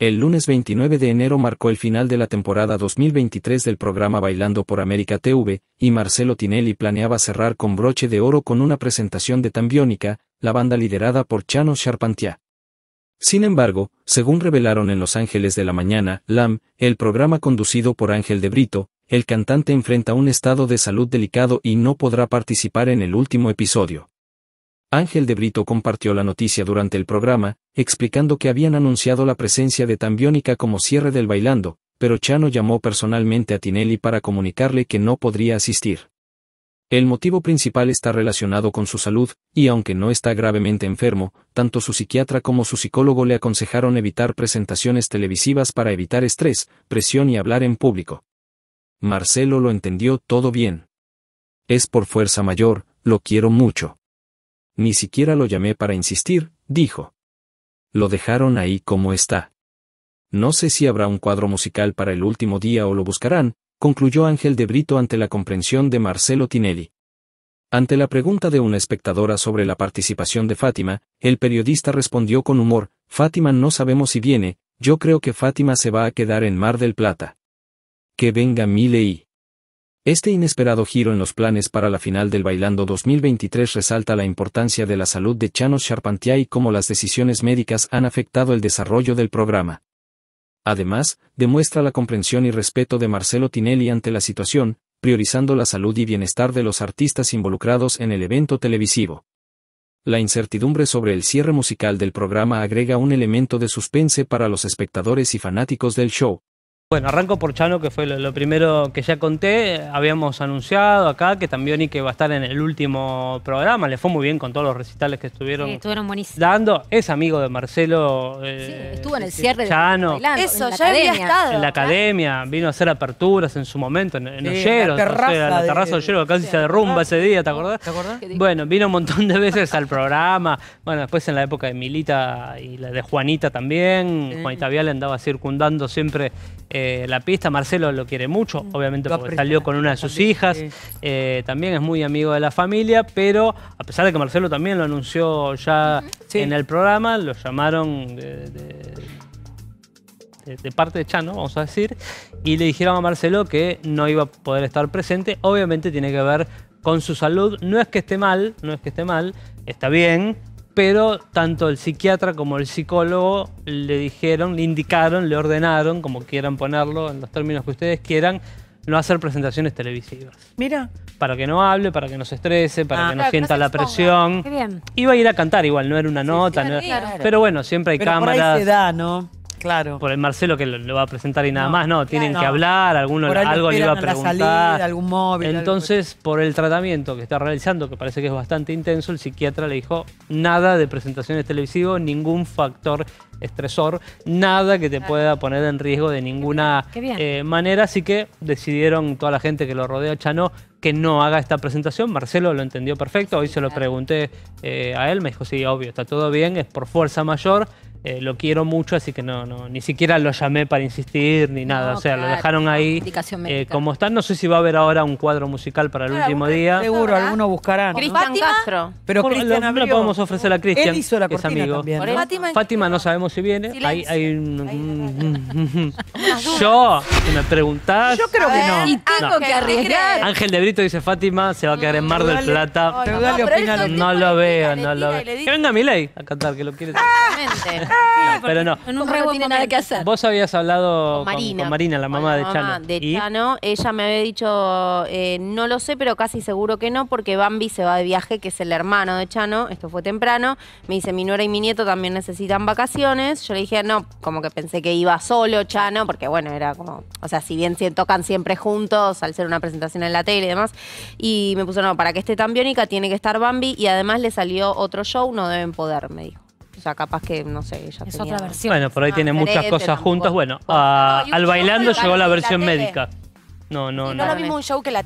El lunes 29 de enero marcó el final de la temporada 2023 del programa Bailando por América TV, y Marcelo Tinelli planeaba cerrar con broche de oro con una presentación de Tambiónica, la banda liderada por Chano Charpentier. Sin embargo, según revelaron en Los Ángeles de la Mañana, LAM, el programa conducido por Ángel de Brito, el cantante enfrenta un estado de salud delicado y no podrá participar en el último episodio. Ángel de Brito compartió la noticia durante el programa, explicando que habían anunciado la presencia de Tambiónica como cierre del bailando, pero Chano llamó personalmente a Tinelli para comunicarle que no podría asistir. El motivo principal está relacionado con su salud, y aunque no está gravemente enfermo, tanto su psiquiatra como su psicólogo le aconsejaron evitar presentaciones televisivas para evitar estrés, presión y hablar en público. Marcelo lo entendió todo bien. Es por fuerza mayor, lo quiero mucho. Ni siquiera lo llamé para insistir, dijo. Lo dejaron ahí como está. No sé si habrá un cuadro musical para el último día o lo buscarán, concluyó Ángel de Brito ante la comprensión de Marcelo Tinelli. Ante la pregunta de una espectadora sobre la participación de Fátima, el periodista respondió con humor, Fátima no sabemos si viene, yo creo que Fátima se va a quedar en Mar del Plata. Que venga Milei. Este inesperado giro en los planes para la final del Bailando 2023 resalta la importancia de la salud de Chanos Charpentier y cómo las decisiones médicas han afectado el desarrollo del programa. Además, demuestra la comprensión y respeto de Marcelo Tinelli ante la situación, priorizando la salud y bienestar de los artistas involucrados en el evento televisivo. La incertidumbre sobre el cierre musical del programa agrega un elemento de suspense para los espectadores y fanáticos del show, bueno, arranco por Chano, que fue lo, primero que ya conté. Habíamos anunciado acá que también y que va a estar en el último programa. Le fue muy bien con todos los recitales que estuvieron, dando. Es amigo de Marcelo. Eh, sí, estuvo en el este, cierre de Chano. Eso, ya había estado. En la academia, vino a hacer aperturas en su momento, en, Ollero. La terraza, la terraza de, Ollero, casi se derrumba ese día, ¿te acordás? ¿Te acordás? Bueno, vino un montón de veces al programa. Bueno, después en la época de Milita y la de Juanita también. Juanita Vial andaba circundando siempre. Eh, la pista. Marcelo lo quiere mucho, mm. obviamente, porque salió con una de sus hijas. Eh, también es muy amigo de la familia, pero a pesar de que Marcelo también lo anunció ya en el programa, lo llamaron de, de, de parte de Chano, vamos a decir, y le dijeron a Marcelo que no iba a poder estar presente. Obviamente tiene que ver con su salud. No es que esté mal, no es que esté mal, está bien, pero tanto el psiquiatra como el psicólogo le dijeron, le indicaron, le ordenaron, como quieran ponerlo en los términos que ustedes quieran, no hacer presentaciones televisivas. Mira. Para que no hable, para que no se estrese, para ah, que no sienta la presión. Iba a ir a cantar igual, no era una nota. Pero bueno, siempre hay pero cámaras. Por ahí se da, ¿no? Claro. Por el Marcelo que lo, va a presentar y nada más, no, tienen que hablar, alguno, algo le iba a preguntar. algún móvil, Entonces, por el tratamiento que está realizando, que parece que es bastante intenso, el psiquiatra le dijo nada de presentaciones televisivas, ningún factor estresor, nada que te pueda poner en riesgo de ninguna eh, manera, así que decidieron toda la gente que lo rodea, Chano, que no haga esta presentación. Marcelo lo entendió perfecto, hoy se lo pregunté eh, a él, me dijo, sí, obvio, está todo bien, es por fuerza mayor. Eh, lo quiero mucho, así que no, no, ni siquiera lo llamé para insistir ni nada. o sea, lo dejaron ahí eh, como están. No sé si va a haber ahora un cuadro musical para el último día. Seguro, ¿eh? algunos buscarán. Cristian Castro. Pero lo, podemos ofrecer a Cristian, que es amigo. Fátima, Fátima no sabemos si viene. Hay, hay, un, yo, me preguntás. Yo creo que no. Y tengo que arriesgar. Ángel de Brito dice Fátima, se va a quedar en mm, Mar del Plata. No lo veo, no lo veo. Que venga ley a cantar, que lo quiere. Ah, pero no. En un no nada que hacer. Vos habías hablado con Marina, la mamá de Chano. ella me había dicho, eh, no lo sé, pero casi seguro que no, porque Bambi se va de viaje, que es el hermano de Chano, esto fue temprano. Me dice, mi nuera y mi nieto también necesitan vacaciones. Yo le dije, no, como que pensé que iba solo Chano, porque bueno, era como, o sea, si bien se tocan siempre juntos, al hacer una presentación en la tele y demás, y me puso, no, para que esté tan biónica tiene que estar Bambi, y además le salió otro show, no deben poder, me dijo. O sea, capaz que, no sé, ella Es otra versión. Bueno, por ahí tiene muchas cosas juntas. Bueno, ah, al bailando llegó la versión médica. No, no, no. no lo mismo un show que la